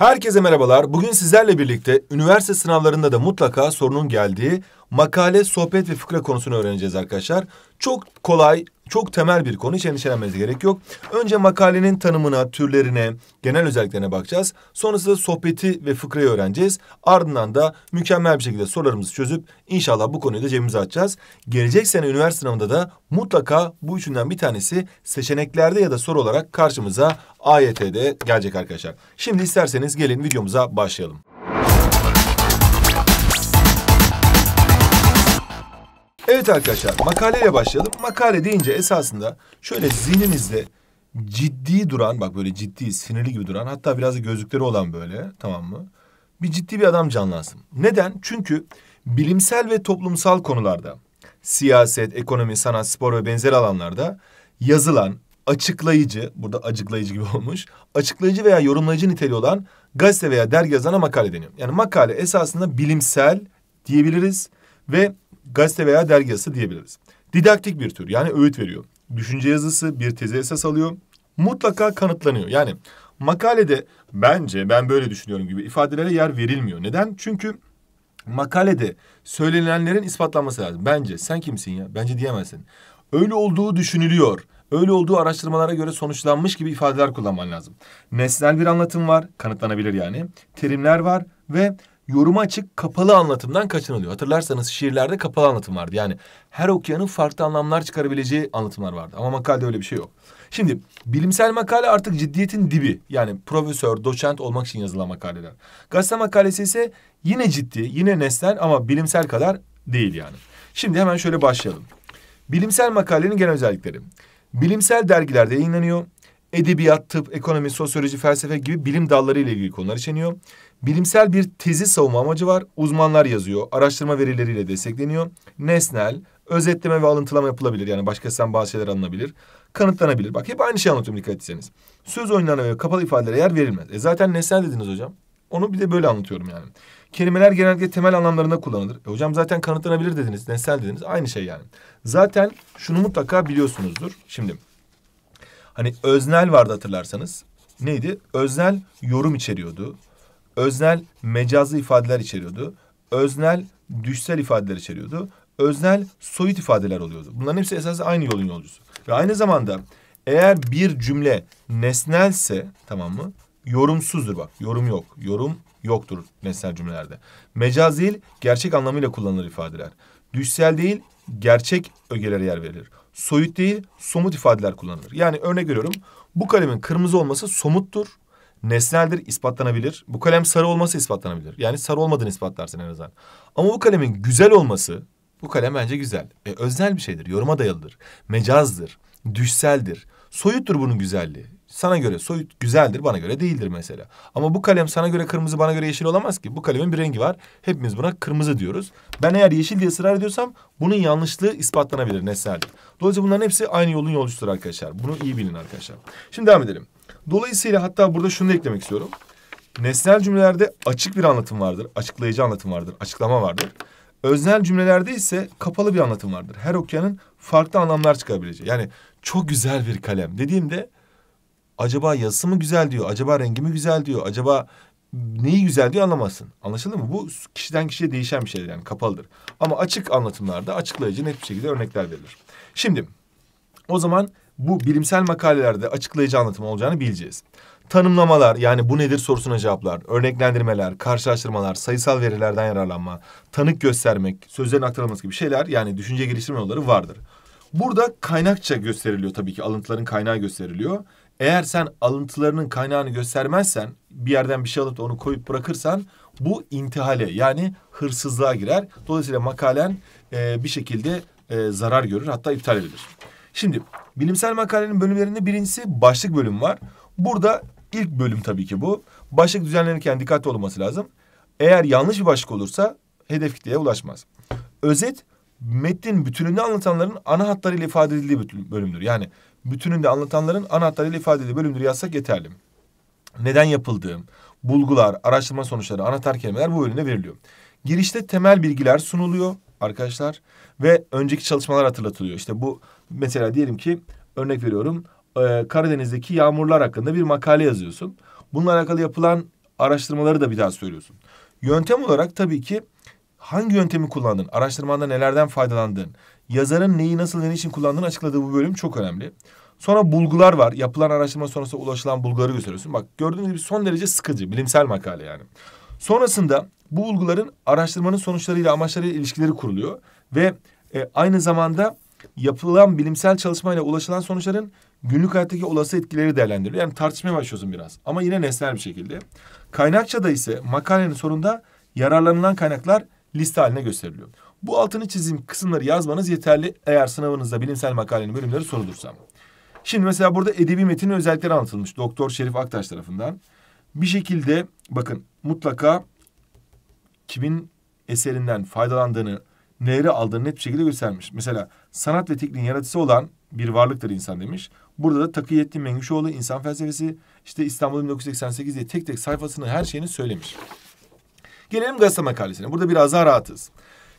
Herkese merhabalar. Bugün sizlerle birlikte üniversite sınavlarında da mutlaka sorunun geldiği makale, sohbet ve fıkra konusunu öğreneceğiz arkadaşlar. Çok kolay, çok temel bir konu. Hiç endişelenmenize gerek yok. Önce makalenin tanımına, türlerine, genel özelliklerine bakacağız. Sonrasında sohbeti ve fıkrayı öğreneceğiz. Ardından da mükemmel bir şekilde sorularımızı çözüp inşallah bu konuyu da cebimize açacağız. Gelecek sene üniversite sınavında da mutlaka bu üçünden bir tanesi seçeneklerde ya da soru olarak karşımıza AYT'de gelecek arkadaşlar. Şimdi isterseniz gelin videomuza başlayalım. Evet arkadaşlar makaleyle başlayalım. Makale deyince esasında şöyle zihninizde ciddi duran bak böyle ciddi sinirli gibi duran hatta biraz da gözlükleri olan böyle tamam mı? Bir ciddi bir adam canlansın. Neden? Çünkü bilimsel ve toplumsal konularda siyaset, ekonomi, sanat, spor ve benzer alanlarda yazılan açıklayıcı, burada açıklayıcı gibi olmuş, açıklayıcı veya yorumlayıcı niteliği olan gazete veya dergi yazana makale deniyor. Yani makale esasında bilimsel diyebiliriz ve gazete veya dergi yazısı diyebiliriz. Didaktik bir tür yani öğüt veriyor. Düşünce yazısı bir teze esas alıyor. Mutlaka kanıtlanıyor. Yani makalede bence ben böyle düşünüyorum gibi ifadelere yer verilmiyor. Neden? Çünkü makalede söylenenlerin ispatlanması lazım. Bence sen kimsin ya? Bence diyemezsin. Öyle olduğu düşünülüyor. Öyle olduğu araştırmalara göre sonuçlanmış gibi ifadeler kullanman lazım. Nesnel bir anlatım var, kanıtlanabilir yani. Terimler var ve yoruma açık kapalı anlatımdan kaçınılıyor. Hatırlarsanız şiirlerde kapalı anlatım vardı. Yani her okuyanın farklı anlamlar çıkarabileceği anlatımlar vardı. Ama makalede öyle bir şey yok. Şimdi bilimsel makale artık ciddiyetin dibi. Yani profesör, doçent olmak için yazılan makaleler. Gazete makalesi ise yine ciddi, yine nesnel ama bilimsel kadar değil yani. Şimdi hemen şöyle başlayalım. Bilimsel makalenin genel özellikleri. Bilimsel dergilerde yayınlanıyor. Edebiyat, tıp, ekonomi, sosyoloji, felsefe gibi bilim dalları ile ilgili konular işleniyor. Bilimsel bir tezi savunma amacı var. Uzmanlar yazıyor. Araştırma verileriyle destekleniyor. Nesnel, özetleme ve alıntılama yapılabilir. Yani başkasından bazı şeyler alınabilir. Kanıtlanabilir. Bak hep aynı şey anlatıyorum dikkat etseniz. Söz oyunlarına ve kapalı ifadelere yer verilmez. E zaten nesnel dediniz hocam. Onu bir de böyle anlatıyorum yani. Kelimeler genellikle temel anlamlarında kullanılır. E hocam zaten kanıtlanabilir dediniz, nesnel dediniz. Aynı şey yani. Zaten şunu mutlaka biliyorsunuzdur. Şimdi hani öznel vardı hatırlarsanız. Neydi? Öznel yorum içeriyordu. Öznel mecazlı ifadeler içeriyordu. Öznel düşsel ifadeler içeriyordu. Öznel soyut ifadeler oluyordu. Bunların hepsi esas aynı yolun yolcusu. Ve aynı zamanda eğer bir cümle nesnelse tamam mı? Yorumsuzdur bak. Yorum yok. Yorum yoktur nesnel cümlelerde. Mecaz değil, gerçek anlamıyla kullanılır ifadeler. Düşsel değil, gerçek ögelere yer verilir. Soyut değil, somut ifadeler kullanılır. Yani örnek görüyorum. Bu kalemin kırmızı olması somuttur nesneldir, ispatlanabilir. Bu kalem sarı olması ispatlanabilir. Yani sarı olmadığını ispatlarsın en azından. Ama bu kalemin güzel olması, bu kalem bence güzel. E, öznel bir şeydir, yoruma dayalıdır, mecazdır, düşseldir. Soyuttur bunun güzelliği. Sana göre soyut güzeldir, bana göre değildir mesela. Ama bu kalem sana göre kırmızı, bana göre yeşil olamaz ki. Bu kalemin bir rengi var. Hepimiz buna kırmızı diyoruz. Ben eğer yeşil diye ısrar ediyorsam bunun yanlışlığı ispatlanabilir nesneldir. Dolayısıyla bunların hepsi aynı yolun yolcusudur arkadaşlar. Bunu iyi bilin arkadaşlar. Şimdi devam edelim. Dolayısıyla hatta burada şunu da eklemek istiyorum. Nesnel cümlelerde açık bir anlatım vardır. Açıklayıcı anlatım vardır. Açıklama vardır. Öznel cümlelerde ise kapalı bir anlatım vardır. Her okyanın farklı anlamlar çıkabileceği. Yani çok güzel bir kalem dediğimde acaba yazısı mı güzel diyor, acaba rengi mi güzel diyor, acaba neyi güzel diyor anlamazsın. Anlaşıldı mı? Bu kişiden kişiye değişen bir şeydir yani kapalıdır. Ama açık anlatımlarda açıklayıcı net bir şekilde örnekler verilir. Şimdi o zaman bu bilimsel makalelerde açıklayıcı anlatım olacağını bileceğiz. Tanımlamalar yani bu nedir sorusuna cevaplar, örneklendirmeler, karşılaştırmalar, sayısal verilerden yararlanma, tanık göstermek, sözlerin aktarılması gibi şeyler yani düşünce geliştirme yolları vardır. Burada kaynakça gösteriliyor tabii ki alıntıların kaynağı gösteriliyor. Eğer sen alıntılarının kaynağını göstermezsen bir yerden bir şey alıp da onu koyup bırakırsan bu intihale yani hırsızlığa girer. Dolayısıyla makalen e, bir şekilde e, zarar görür hatta iptal edilir. Şimdi Bilimsel makalenin bölümlerinde birincisi başlık bölüm var. Burada ilk bölüm tabii ki bu. Başlık düzenlenirken dikkatli olması lazım. Eğer yanlış bir başlık olursa hedef kitleye ulaşmaz. Özet metnin bütününde anlatanların ana hatlarıyla ifade edildiği bölümdür. Yani bütününde anlatanların ana hatlarıyla ifade edildiği bölümdür yazsak yeterli. Neden yapıldığım, bulgular, araştırma sonuçları, anahtar kelimeler bu bölümde veriliyor. Girişte temel bilgiler sunuluyor arkadaşlar ve önceki çalışmalar hatırlatılıyor. İşte bu mesela diyelim ki örnek veriyorum Karadeniz'deki yağmurlar hakkında bir makale yazıyorsun. Bununla alakalı yapılan araştırmaları da bir daha söylüyorsun. Yöntem olarak tabii ki hangi yöntemi kullandın, araştırmanda nelerden faydalandın, yazarın neyi nasıl ne için kullandığını açıkladığı bu bölüm çok önemli. Sonra bulgular var. Yapılan araştırma sonrası ulaşılan bulguları gösteriyorsun. Bak gördüğünüz gibi son derece sıkıcı, bilimsel makale yani. Sonrasında bu bulguların araştırmanın sonuçlarıyla amaçlarıyla ilişkileri kuruluyor ve e, aynı zamanda yapılan bilimsel çalışmayla ulaşılan sonuçların günlük hayattaki olası etkileri değerlendiriliyor. Yani tartışmaya başlıyorsun biraz ama yine nesnel bir şekilde. Kaynakçada ise makalenin sonunda yararlanılan kaynaklar liste haline gösteriliyor. Bu altını çizim kısımları yazmanız yeterli eğer sınavınızda bilimsel makalenin bölümleri sorulursa. Şimdi mesela burada edebi metin özellikleri anlatılmış Doktor Şerif Aktaş tarafından. Bir şekilde bakın mutlaka kimin eserinden faydalandığını, neleri aldığını net bir şekilde göstermiş. Mesela sanat ve tekniğin yaratısı olan bir varlıktır insan demiş. Burada da Takiyettin Mengüşoğlu insan felsefesi işte İstanbul 1988 diye tek tek sayfasını her şeyini söylemiş. Gelelim gazete makalesine. Burada biraz daha rahatız.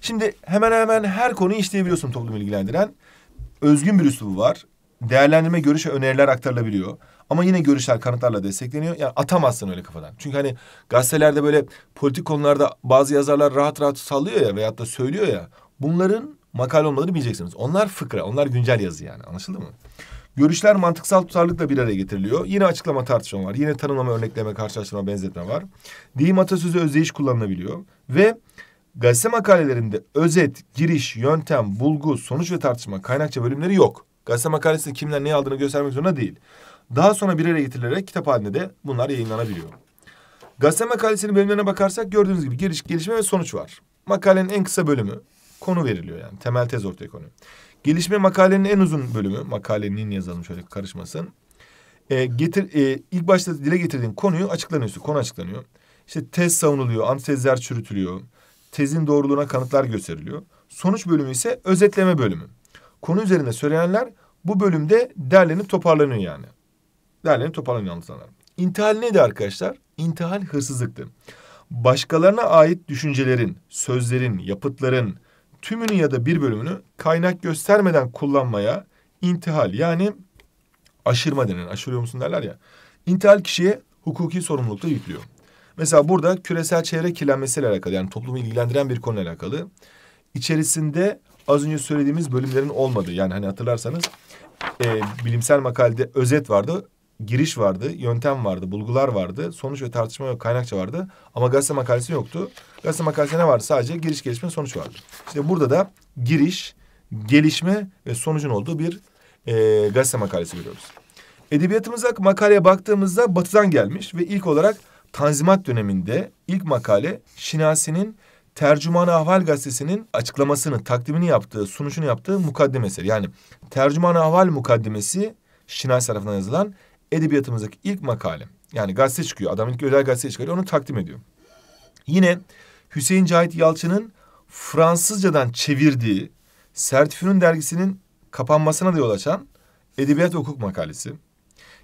Şimdi hemen hemen her konuyu işleyebiliyorsun toplum ilgilendiren. Özgün bir üslubu var. Değerlendirme, görüş ve öneriler aktarılabiliyor. Ama yine görüşler kanıtlarla destekleniyor. Yani atamazsın öyle kafadan. Çünkü hani gazetelerde böyle politik konularda bazı yazarlar rahat rahat sallıyor ya veyahut da söylüyor ya. Bunların makale olmadığını bileceksiniz. Onlar fıkra, onlar güncel yazı yani. Anlaşıldı mı? Görüşler mantıksal tutarlılıkla bir araya getiriliyor. Yine açıklama tartışma var. Yine tanımlama, örnekleme, karşılaştırma, benzetme var. Deyim atasözü özdeyiş kullanılabiliyor. Ve gazete makalelerinde özet, giriş, yöntem, bulgu, sonuç ve tartışma, kaynakça bölümleri yok. Gazete makalesinde kimler ne aldığını göstermek zorunda değil. Daha sonra bir araya getirilerek kitap halinde de bunlar yayınlanabiliyor. Gazete makalesinin bölümlerine bakarsak gördüğünüz gibi giriş, gelişme ve sonuç var. Makalenin en kısa bölümü konu veriliyor yani. Temel tez ortaya konuyor. Gelişme makalenin en uzun bölümü. Makalenin yazalım şöyle karışmasın. E, getir, e, ilk başta dile getirdiğin konuyu açıklanıyorsun. Konu açıklanıyor. İşte tez savunuluyor, antitezler çürütülüyor. Tezin doğruluğuna kanıtlar gösteriliyor. Sonuç bölümü ise özetleme bölümü. Konu üzerinde söyleyenler bu bölümde derlenip toparlanıyor yani. Derlenip toparlanıyor anlatanlar. İntihal neydi arkadaşlar? İntihal hırsızlıktı. Başkalarına ait düşüncelerin, sözlerin, yapıtların, tümünü ya da bir bölümünü kaynak göstermeden kullanmaya intihal yani aşırma denen aşırıyor musun derler ya. İntihal kişiye hukuki sorumlulukta yüklüyor. Mesela burada küresel çevre kirlenmesiyle alakalı yani toplumu ilgilendiren bir konuyla alakalı içerisinde az önce söylediğimiz bölümlerin olmadığı yani hani hatırlarsanız e, bilimsel makalede özet vardı giriş vardı, yöntem vardı, bulgular vardı, sonuç ve tartışma yok, kaynakça vardı. Ama gazete makalesi yoktu. Gazete makalesi ne vardı? Sadece giriş, gelişme, sonuç vardı. İşte burada da giriş, gelişme ve sonucun olduğu bir e, gazete makalesi görüyoruz. Edebiyatımıza makaleye baktığımızda batıdan gelmiş ve ilk olarak Tanzimat döneminde ilk makale Şinasi'nin Tercüman Ahval gazetesinin açıklamasını, takdimini yaptığı, sunuşunu yaptığı mukaddemesi. Yani Tercüman Ahval mukaddemesi Şinasi tarafından yazılan edebiyatımızdaki ilk makale, Yani gazete çıkıyor. Adam ilk özel gazete çıkarıyor. Onu takdim ediyor. Yine Hüseyin Cahit Yalçın'ın Fransızcadan çevirdiği Sertifü'nün dergisinin kapanmasına da yol açan Edebiyat Hukuk makalesi.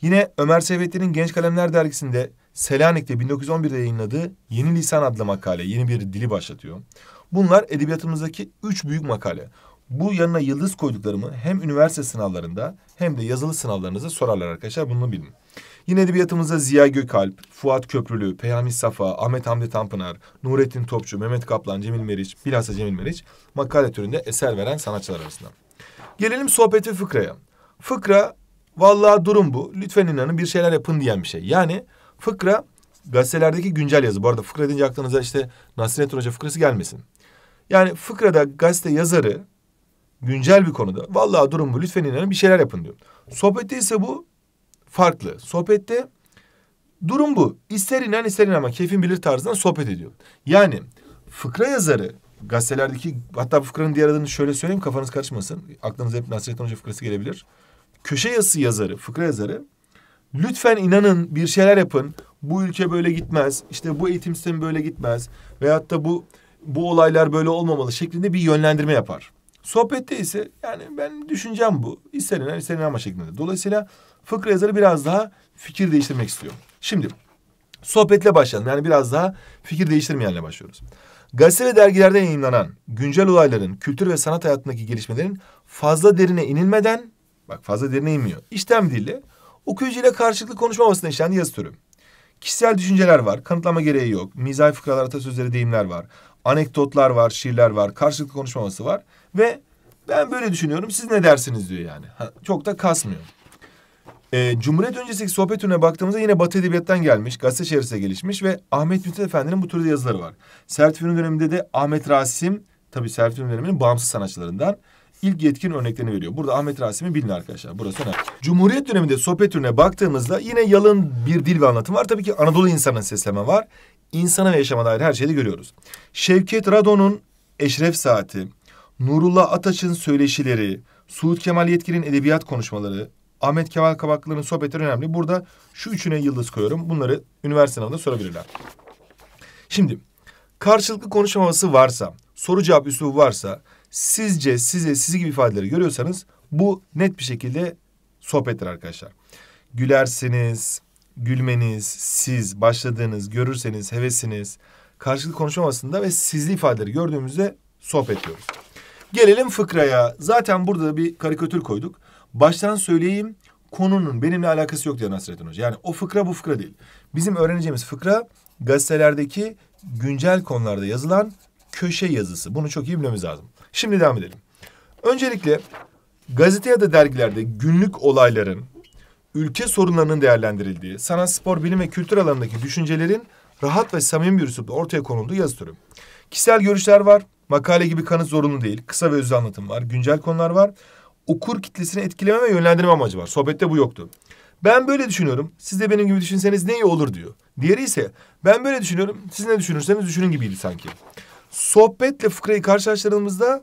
Yine Ömer Seyfettin'in Genç Kalemler dergisinde Selanik'te 1911'de yayınladığı Yeni Lisan adlı makale yeni bir dili başlatıyor. Bunlar edebiyatımızdaki üç büyük makale. Bu yanına yıldız koyduklarımı hem üniversite sınavlarında hem de yazılı sınavlarınızda sorarlar arkadaşlar. Bunu bilin. Yine edebiyatımızda Ziya Gökalp, Fuat Köprülü, Peyami Safa, Ahmet Hamdi Tanpınar, Nurettin Topçu, Mehmet Kaplan, Cemil Meriç, bilhassa Cemil Meriç makale türünde eser veren sanatçılar arasında. Gelelim sohbet ve fıkraya. Fıkra, vallahi durum bu, lütfen inanın bir şeyler yapın diyen bir şey. Yani fıkra gazetelerdeki güncel yazı. Bu arada fıkra deyince aklınıza işte Nasrettin Hoca fıkrası gelmesin. Yani fıkrada gazete yazarı güncel bir konuda vallahi durum bu lütfen inanın bir şeyler yapın diyor. Sohbette ise bu farklı. Sohbette durum bu. İster inan ister inanma keyfin bilir tarzından sohbet ediyor. Yani fıkra yazarı gazetelerdeki hatta fıkranın diğer adını şöyle söyleyeyim kafanız karışmasın. Aklınıza hep Nasrettin Hoca fıkrası gelebilir. Köşe yazısı yazarı, fıkra yazarı lütfen inanın bir şeyler yapın. Bu ülke böyle gitmez. İşte bu eğitim sistemi böyle gitmez. Veyahut da bu bu olaylar böyle olmamalı şeklinde bir yönlendirme yapar. Sohbette ise yani ben düşüncem bu. İster inan ama şeklinde. Dolayısıyla fıkra yazarı biraz daha fikir değiştirmek istiyor. Şimdi sohbetle başlayalım. Yani biraz daha fikir değiştirmeyenle başlıyoruz. Gazete ve dergilerde yayınlanan güncel olayların, kültür ve sanat hayatındaki gelişmelerin fazla derine inilmeden, bak fazla derine inmiyor, İşlem dille okuyucuyla karşılıklı konuşma havasında işlendi yazı türü. Kişisel düşünceler var, kanıtlama gereği yok, mizahi fıkralar, atasözleri, deyimler var, anekdotlar var, şiirler var, karşılıklı konuşma havası var. Ve ben böyle düşünüyorum siz ne dersiniz diyor yani. Ha, çok da kasmıyor. E, Cumhuriyet öncesindeki sohbet türüne baktığımızda yine Batı Edebiyat'tan gelmiş, gazete çevresine gelişmiş ve Ahmet Mithat Efendi'nin bu türde yazıları var. Servet döneminde de Ahmet Rasim, tabii Servet döneminin bağımsız sanatçılarından ilk yetkin örneklerini veriyor. Burada Ahmet Rasim'i bilin arkadaşlar. Burası önemli. Cumhuriyet döneminde sohbet türüne baktığımızda yine yalın bir dil ve anlatım var. Tabii ki Anadolu insanının sesleme var. İnsana ve yaşama dair her şeyi görüyoruz. Şevket Radon'un Eşref Saati, Nurullah Ataç'ın söyleşileri, Suud Kemal Yetkin'in edebiyat konuşmaları, Ahmet Kemal Kabaklı'nın sohbetleri önemli. Burada şu üçüne yıldız koyuyorum. Bunları üniversite sınavında sorabilirler. Şimdi karşılıklı konuşmaması varsa, soru cevap üslubu varsa, sizce size sizi gibi ifadeleri görüyorsanız bu net bir şekilde sohbettir arkadaşlar. Gülersiniz, gülmeniz, siz başladığınız, görürseniz hevesiniz, karşılıklı konuşmamasında ve sizli ifadeleri gördüğümüzde sohbet diyoruz. Gelelim fıkraya. Zaten burada bir karikatür koyduk. Baştan söyleyeyim konunun benimle alakası yok diyor Nasrettin Hoca. Yani o fıkra bu fıkra değil. Bizim öğreneceğimiz fıkra gazetelerdeki güncel konularda yazılan köşe yazısı. Bunu çok iyi bilmemiz lazım. Şimdi devam edelim. Öncelikle gazete ya da dergilerde günlük olayların, ülke sorunlarının değerlendirildiği, sanat, spor, bilim ve kültür alanındaki düşüncelerin rahat ve samimi bir üslupla ortaya konulduğu yazı türü. Kişisel görüşler var, Makale gibi kanıt zorunlu değil. Kısa ve özlü anlatım var. Güncel konular var. Okur kitlesini etkileme ve yönlendirme amacı var. Sohbette bu yoktu. Ben böyle düşünüyorum. Siz de benim gibi düşünseniz ne iyi olur diyor. Diğeri ise ben böyle düşünüyorum. Siz ne düşünürseniz düşünün gibiydi sanki. Sohbetle fıkrayı karşılaştırdığımızda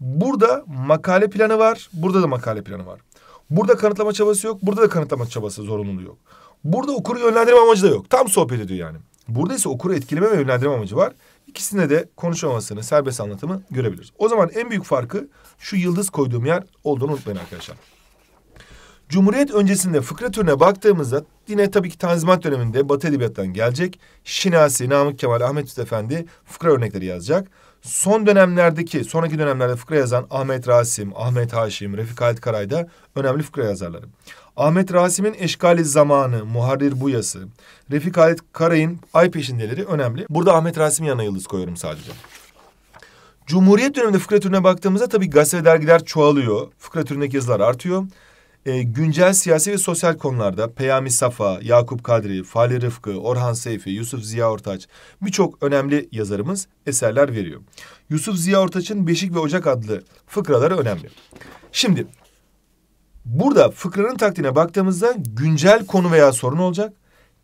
burada makale planı var. Burada da makale planı var. Burada kanıtlama çabası yok. Burada da kanıtlama çabası zorunluluğu yok. Burada okuru yönlendirme amacı da yok. Tam sohbet ediyor yani. Burada ise okuru etkileme ve yönlendirme amacı var. İkisinde de konuşmamasını, serbest anlatımı görebiliriz. O zaman en büyük farkı şu yıldız koyduğum yer olduğunu unutmayın arkadaşlar. Cumhuriyet öncesinde fıkra türüne baktığımızda yine tabii ki Tanzimat döneminde Batı Edebiyat'tan gelecek. Şinasi, Namık Kemal, Ahmet Üst Efendi fıkra örnekleri yazacak son dönemlerdeki, sonraki dönemlerde fıkra yazan Ahmet Rasim, Ahmet Haşim, Refik Halit Karay da önemli fıkra yazarları. Ahmet Rasim'in Eşkali Zamanı, Muharrir Buyası, Refik Halit Karay'ın Ay Peşindeleri önemli. Burada Ahmet Rasim yanına yıldız koyuyorum sadece. Cumhuriyet döneminde fıkra türüne baktığımızda tabii gazete dergiler çoğalıyor. Fıkra türündeki yazılar artıyor e, güncel siyasi ve sosyal konularda Peyami Safa, Yakup Kadri, Fali Rıfkı, Orhan Seyfi, Yusuf Ziya Ortaç birçok önemli yazarımız eserler veriyor. Yusuf Ziya Ortaç'ın Beşik ve Ocak adlı fıkraları önemli. Şimdi burada fıkranın taktiğine baktığımızda güncel konu veya sorun olacak.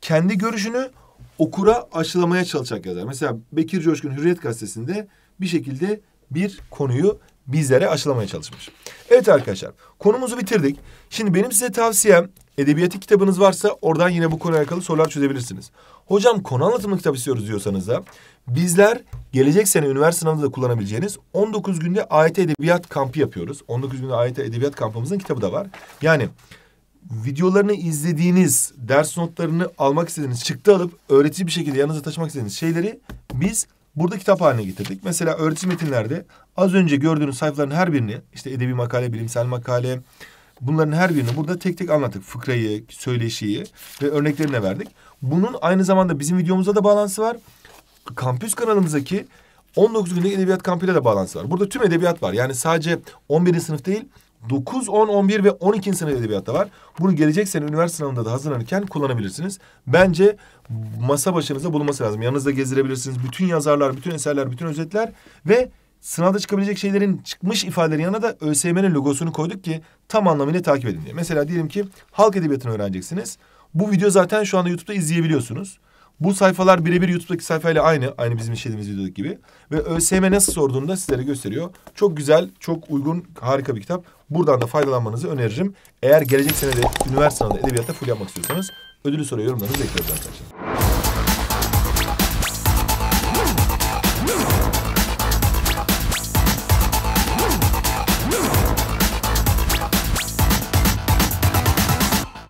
Kendi görüşünü okura aşılamaya çalışacak yazar. Mesela Bekir Coşkun Hürriyet Gazetesi'nde bir şekilde bir konuyu bizlere aşılamaya çalışmış. Evet arkadaşlar konumuzu bitirdik. Şimdi benim size tavsiyem edebiyatik kitabınız varsa oradan yine bu konuya alakalı sorular çözebilirsiniz. Hocam konu anlatımı kitap istiyoruz diyorsanız da bizler gelecek sene üniversite sınavında da kullanabileceğiniz 19 günde AYT Edebiyat Kampı yapıyoruz. 19 günde AYT Edebiyat Kampımızın kitabı da var. Yani videolarını izlediğiniz, ders notlarını almak istediğiniz, çıktı alıp öğretici bir şekilde yanınıza taşımak istediğiniz şeyleri biz burada kitap haline getirdik. Mesela öğretim metinlerde az önce gördüğünüz sayfaların her birini işte edebi makale, bilimsel makale bunların her birini burada tek tek anlattık. Fıkrayı, söyleşiyi ve örneklerini verdik. Bunun aynı zamanda bizim videomuzda da bağlantısı var. Kampüs kanalımızdaki 19 günlük edebiyat kampıyla da bağlantısı var. Burada tüm edebiyat var. Yani sadece 11. sınıf değil, 9, 10, 11 ve 12. sınıf edebiyatta var. Bunu gelecek sene üniversite sınavında da hazırlanırken kullanabilirsiniz. Bence masa başınıza bulunması lazım. Yanınızda gezdirebilirsiniz. Bütün yazarlar, bütün eserler, bütün özetler ve sınavda çıkabilecek şeylerin çıkmış ifadelerin yanına da ÖSYM'nin logosunu koyduk ki tam anlamıyla takip edin diye. Mesela diyelim ki halk edebiyatını öğreneceksiniz. Bu video zaten şu anda YouTube'da izleyebiliyorsunuz. Bu sayfalar birebir YouTube'daki sayfayla aynı. Aynı bizim işlediğimiz videodaki gibi. Ve ÖSYM nasıl sorduğunu da sizlere gösteriyor. Çok güzel, çok uygun, harika bir kitap. Buradan da faydalanmanızı öneririm. Eğer gelecek senede, üniversite sınavında edebiyatta full yapmak istiyorsanız ödülü soruyor, yorumlarınızı bekliyoruz arkadaşlar.